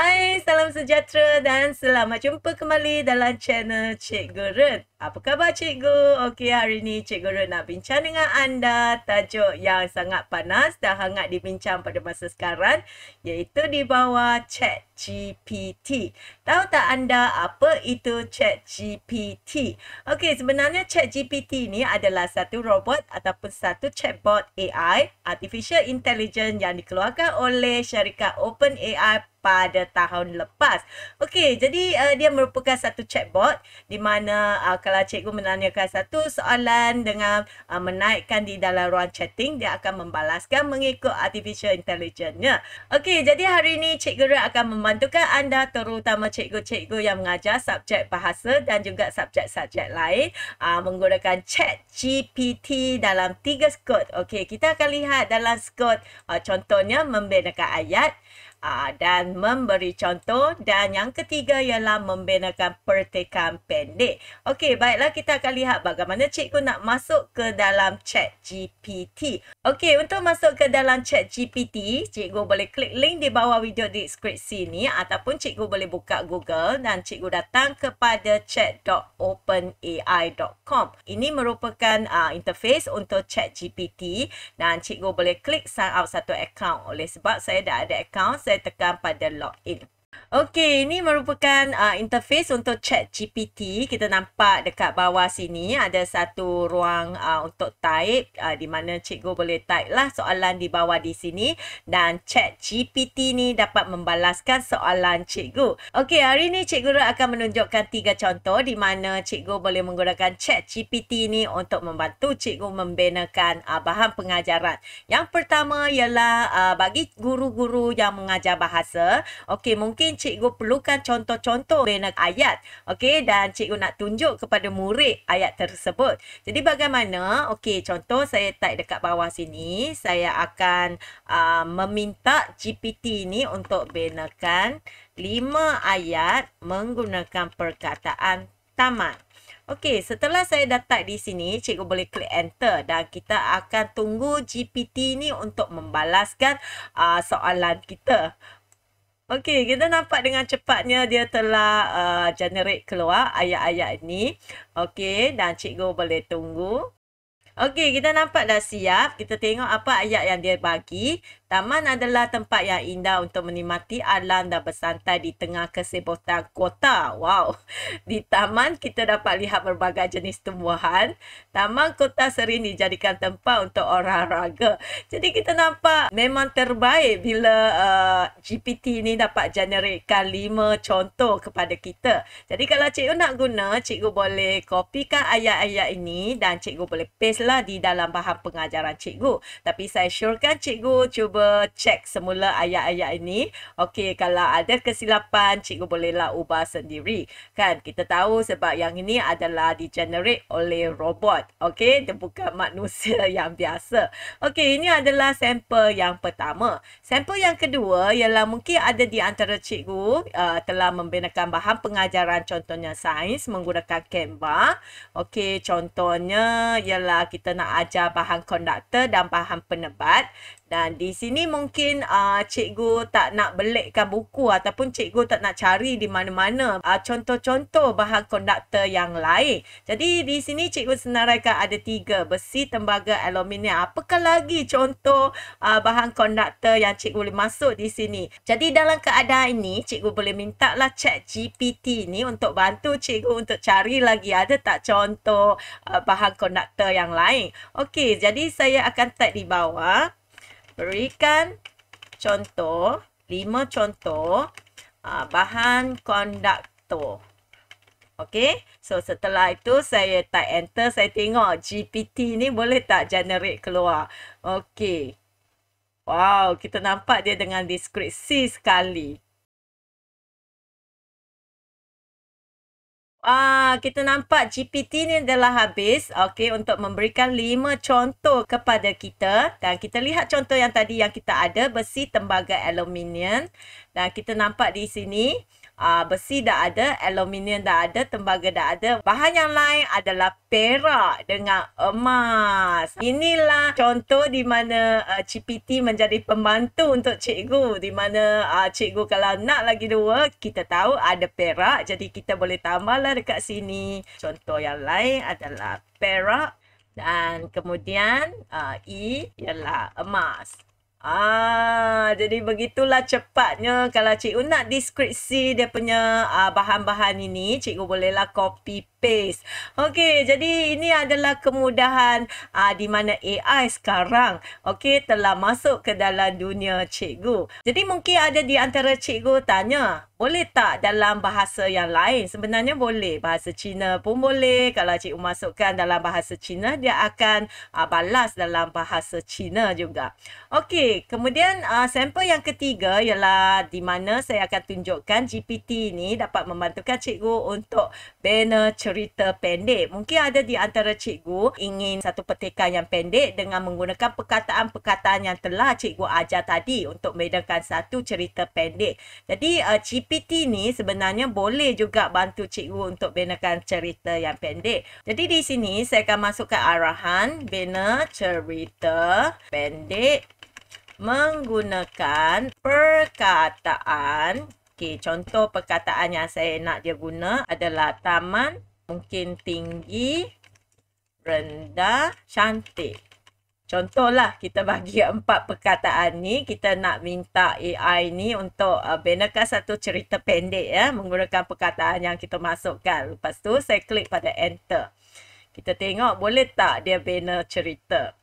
Hai, salam sejahtera dan selamat jumpa kembali dalam channel Cikgu Ren. Apa khabar Cikgu? Okey, hari ini Cik Ren nak bincang dengan anda tajuk yang sangat panas dan hangat dibincang pada masa sekarang iaitu di bawah chat GPT. Tahu tak anda apa itu chat GPT? Okey, sebenarnya chat GPT ini adalah satu robot ataupun satu chatbot AI, Artificial Intelligence yang dikeluarkan oleh syarikat OpenAI pada tahun lepas. Okey, jadi uh, dia merupakan satu chatbot di mana uh, kalau cikgu menanyakan satu soalan dengan uh, menaikkan di dalam ruang chatting, dia akan membalaskan mengikut artificial intelligence-nya. Okey, jadi hari ini cikgu Ruan akan membantukan anda terutama cikgu-cikgu yang mengajar subjek bahasa dan juga subjek-subjek lain uh, menggunakan chat GPT dalam tiga skot. Okey, kita akan lihat dalam skot uh, contohnya membedakan ayat uh, dan memberi contoh dan yang ketiga ialah membenarkan pertekan pendek. Okey, baiklah kita akan lihat bagaimana cikgu nak masuk ke dalam chat GPT. Okey, untuk masuk ke dalam chat GPT, cikgu boleh klik link di bawah video di deskripsi ni ataupun cikgu boleh buka Google dan cikgu datang kepada chat.openai.com. Ini merupakan uh, interface untuk chat GPT dan cikgu boleh klik sign up satu account. Oleh sebab saya dah ada account, saya tekan pada login. Okey, ini merupakan uh, interface untuk chat GPT. Kita nampak dekat bawah sini ada satu ruang uh, untuk type uh, di mana cikgu boleh type lah soalan di bawah di sini dan chat GPT ni dapat membalaskan soalan cikgu. Okey, hari ini cikgu akan menunjukkan tiga contoh di mana cikgu boleh menggunakan chat GPT ni untuk membantu cikgu membinakan uh, bahan pengajaran. Yang pertama ialah uh, bagi guru-guru yang mengajar bahasa. Okey, mungkin cikgu perlukan contoh-contoh bina ayat. Okey, dan cikgu nak tunjuk kepada murid ayat tersebut. Jadi bagaimana? Okey, contoh saya type dekat bawah sini. Saya akan uh, meminta GPT ini untuk benarkan lima ayat menggunakan perkataan tamat. Okey, setelah saya dah type di sini, cikgu boleh klik enter dan kita akan tunggu GPT ni untuk membalaskan uh, soalan kita. Okey, kita nampak dengan cepatnya dia telah uh, generate keluar ayat-ayat ini. Okey, dan cikgu boleh tunggu. Okey, kita nampak dah siap. Kita tengok apa ayat yang dia bagi. Taman adalah tempat yang indah untuk menikmati alam dan bersantai di tengah kesibukan kota. Wow. Di taman kita dapat lihat berbagai jenis tumbuhan. Taman kota sering dijadikan tempat untuk orang raga. Jadi kita nampak memang terbaik bila uh, GPT ini dapat generatekan lima contoh kepada kita. Jadi kalau cikgu nak guna, cikgu boleh copykan ayat-ayat ini dan cikgu boleh paste lah di dalam bahan pengajaran cikgu. Tapi saya syorkan cikgu cuba cuba check semula ayat-ayat ini. Okey, kalau ada kesilapan, cikgu bolehlah ubah sendiri. Kan, kita tahu sebab yang ini adalah di-generate oleh robot. Okey, dia bukan manusia yang biasa. Okey, ini adalah sampel yang pertama. Sampel yang kedua ialah mungkin ada di antara cikgu uh, telah membinakan bahan pengajaran contohnya sains menggunakan Canva. Okey, contohnya ialah kita nak ajar bahan konduktor dan bahan penebat. Dan di sini mungkin uh, cikgu tak nak belikkan buku ataupun cikgu tak nak cari di mana-mana ah, contoh-contoh -mana, uh, bahan konduktor yang lain. Jadi di sini cikgu senaraikan ada tiga, besi, tembaga, aluminium. Apakah lagi contoh uh, bahan konduktor yang cikgu boleh masuk di sini? Jadi dalam keadaan ini, cikgu boleh minta lah chat GPT ni untuk bantu cikgu untuk cari lagi ada tak contoh uh, bahan konduktor yang lain. Okey, jadi saya akan tag di bawah berikan contoh, lima contoh uh, bahan konduktor. Okay, so setelah itu saya type enter, saya tengok GPT ni boleh tak generate keluar. Okay, wow kita nampak dia dengan deskripsi sekali. Ah, kita nampak GPT ni adalah habis okay, untuk memberikan lima contoh kepada kita. Dan kita lihat contoh yang tadi yang kita ada, besi tembaga aluminium. Dan kita nampak di sini, uh, besi dah ada, aluminium dah ada, tembaga dah ada. Bahan yang lain adalah perak dengan emas. Inilah contoh di mana uh, ah, CPT menjadi pembantu untuk cikgu. Di mana uh, cikgu kalau nak lagi dua, kita tahu ada perak. Jadi kita boleh tambahlah dekat sini. Contoh yang lain adalah perak. Dan kemudian uh, E ialah emas. Ah, jadi begitulah cepatnya kalau cikgu nak deskripsi dia punya uh, bahan-bahan ini, cikgu bolehlah copy paste. Okey, jadi ini adalah kemudahan uh, di mana AI sekarang okey telah masuk ke dalam dunia cikgu. Jadi mungkin ada di antara cikgu tanya, boleh tak dalam bahasa yang lain? Sebenarnya boleh. Bahasa Cina pun boleh. Kalau cikgu masukkan dalam bahasa Cina, dia akan uh, balas dalam bahasa Cina juga. Okey, kemudian uh, sampel yang ketiga ialah di mana saya akan tunjukkan GPT ini dapat membantukan cikgu untuk bina cerita pendek. Mungkin ada di antara cikgu ingin satu petikan yang pendek dengan menggunakan perkataan-perkataan yang telah cikgu ajar tadi untuk membinakan satu cerita pendek. Jadi, uh, ah, GPT GPT ni sebenarnya boleh juga bantu cikgu untuk binakan cerita yang pendek. Jadi di sini saya akan masukkan arahan bina cerita pendek menggunakan perkataan. Okey, contoh perkataan yang saya nak dia guna adalah taman, mungkin tinggi, rendah, cantik. Contohlah kita bagi empat perkataan ni kita nak minta AI ni untuk uh, benarkan satu cerita pendek ya menggunakan perkataan yang kita masukkan. Lepas tu saya klik pada enter. Kita tengok boleh tak dia bina cerita.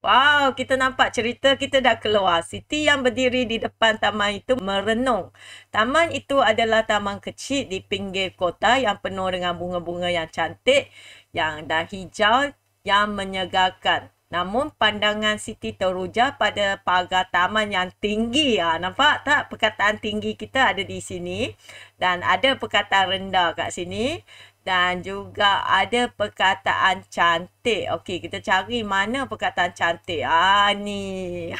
Wow, kita nampak cerita kita dah keluar. Siti yang berdiri di depan taman itu merenung. Taman itu adalah taman kecil di pinggir kota yang penuh dengan bunga-bunga yang cantik yang dah hijau yang menyegarkan. Namun pandangan Siti Teruja pada pagar taman yang tinggi. Ha, nampak tak perkataan tinggi kita ada di sini. Dan ada perkataan rendah kat sini. Dan juga ada perkataan cantik. Okey, kita cari mana perkataan cantik. Ah ni.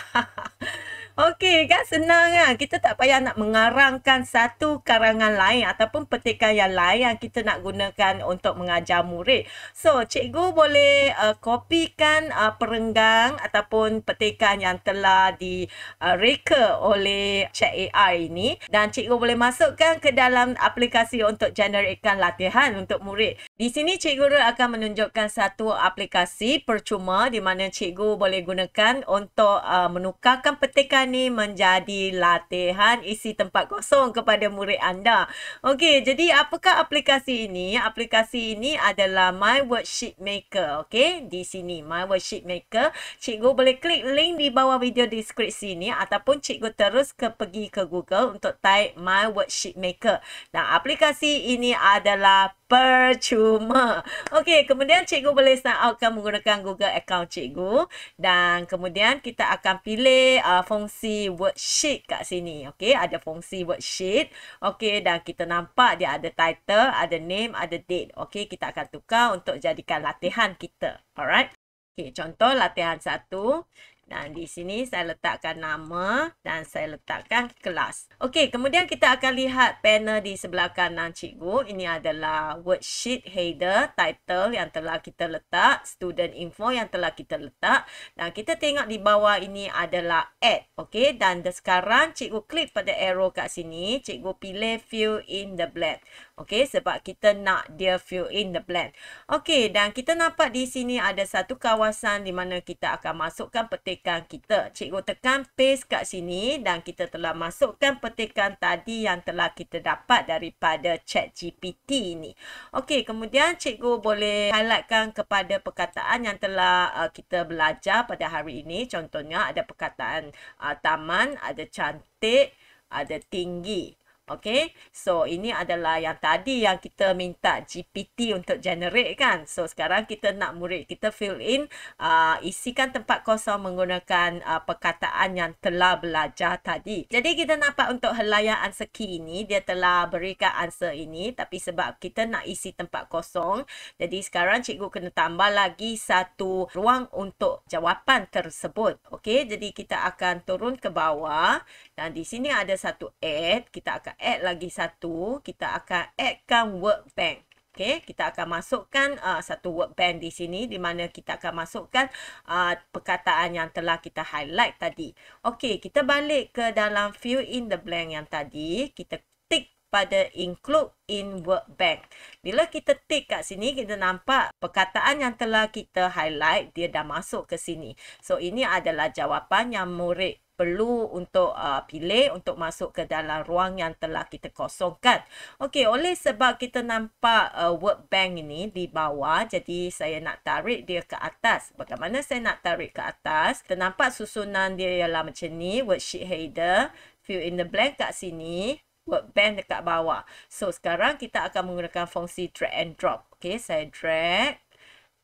Okey kan senang kan. Kita tak payah nak mengarangkan satu karangan lain ataupun petikan yang lain yang kita nak gunakan untuk mengajar murid. So cikgu boleh uh, eh, copykan uh, eh, perenggang ataupun petikan yang telah direka eh, oleh chat AI ini. Dan cikgu boleh masukkan ke dalam aplikasi untuk generikan latihan untuk murid. Di sini cikgu akan menunjukkan satu aplikasi percuma di mana cikgu boleh gunakan untuk uh, menukarkan petikan ni menjadi latihan isi tempat kosong kepada murid anda. Okey, jadi apakah aplikasi ini? Aplikasi ini adalah My Worksheet Maker. Okey, di sini My Worksheet Maker. Cikgu boleh klik link di bawah video deskripsi ni ataupun cikgu terus ke pergi ke Google untuk type My Worksheet Maker. Nah, aplikasi ini adalah percuma. Okey, kemudian cikgu boleh sign out kan menggunakan Google account cikgu dan kemudian kita akan pilih uh, fungsi worksheet kat sini. Okey, ada fungsi worksheet. Okey, dan kita nampak dia ada title, ada name, ada date. Okey, kita akan tukar untuk jadikan latihan kita. Alright. Okey, contoh latihan satu. Dan di sini saya letakkan nama dan saya letakkan kelas. Okey, kemudian kita akan lihat panel di sebelah kanan cikgu. Ini adalah worksheet header title yang telah kita letak. Student info yang telah kita letak. Dan kita tengok di bawah ini adalah add. Okey, dan sekarang cikgu klik pada arrow kat sini. Cikgu pilih fill in the blank. Okay, sebab kita nak dia fill in the blank. Okay, dan kita nampak di sini ada satu kawasan di mana kita akan masukkan petikan kita. Cikgu tekan paste kat sini dan kita telah masukkan petikan tadi yang telah kita dapat daripada chat GPT ini. Okay, kemudian cikgu boleh highlightkan kepada perkataan yang telah uh, kita belajar pada hari ini. Contohnya ada perkataan uh, taman, ada cantik, ada tinggi. Okay, so ini adalah yang tadi yang kita minta GPT untuk generate kan. So sekarang kita nak murid kita fill in, uh, isikan tempat kosong menggunakan uh, perkataan yang telah belajar tadi. Jadi kita nampak untuk helayan answer key ini, dia telah berikan answer ini. Tapi sebab kita nak isi tempat kosong, jadi sekarang cikgu kena tambah lagi satu ruang untuk jawapan tersebut. Okay, jadi kita akan turun ke bawah dan di sini ada satu add, kita akan add lagi satu, kita akan addkan word bank. Okay, kita akan masukkan uh, satu word bank di sini di mana kita akan masukkan uh, perkataan yang telah kita highlight tadi. Okay, kita balik ke dalam fill in the blank yang tadi. Kita tick pada include in word bank. Bila kita tick kat sini, kita nampak perkataan yang telah kita highlight, dia dah masuk ke sini. So, ini adalah jawapan yang murid perlu untuk uh, pilih untuk masuk ke dalam ruang yang telah kita kosongkan. Okey, oleh sebab kita nampak uh, word bank ini di bawah, jadi saya nak tarik dia ke atas. Bagaimana saya nak tarik ke atas? Kita nampak susunan dia ialah macam ni, worksheet header, fill in the blank kat sini, word bank dekat bawah. So, sekarang kita akan menggunakan fungsi drag and drop. Okey, saya drag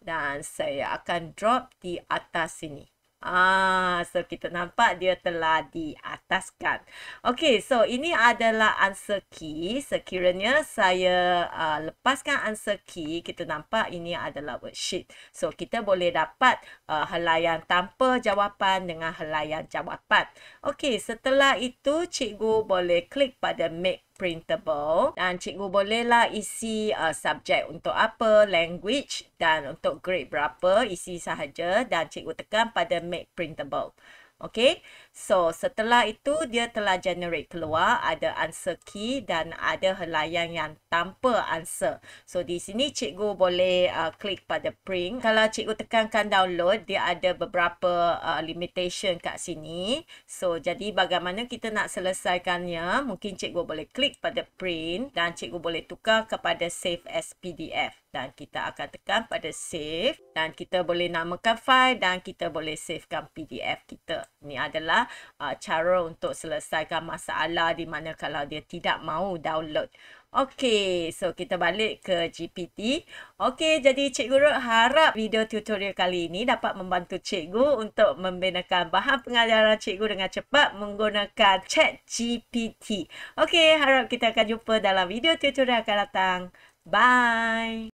dan saya akan drop di atas sini. Ah, so kita nampak dia telah diataskan. Okay, so ini adalah answer key. Sekiranya saya uh, lepaskan answer key, kita nampak ini adalah worksheet. So kita boleh dapat uh, ah, helaian tanpa jawapan dengan helaian jawapan. Okay, setelah itu cikgu boleh klik pada make printable dan cikgu bolehlah isi uh, subjek untuk apa, language dan untuk grade berapa isi sahaja dan cikgu tekan pada make printable. Okay, so setelah itu dia telah generate keluar ada answer key dan ada helayan yang tanpa answer. So di sini cikgu boleh uh, klik pada print. Kalau cikgu tekankan download, dia ada beberapa uh, limitation kat sini. So jadi bagaimana kita nak selesaikannya, mungkin cikgu boleh klik pada print dan cikgu boleh tukar kepada save as PDF. Dan kita akan tekan pada save dan kita boleh namakan file dan kita boleh savekan PDF kita ni adalah uh, cara untuk selesaikan masalah di mana kalau dia tidak mahu download. Okey, so kita balik ke GPT. Okey, jadi cikgu Ruth harap video tutorial kali ini dapat membantu cikgu untuk membinakan bahan pengajaran cikgu dengan cepat menggunakan chat GPT. Okey, harap kita akan jumpa dalam video tutorial akan datang. Bye!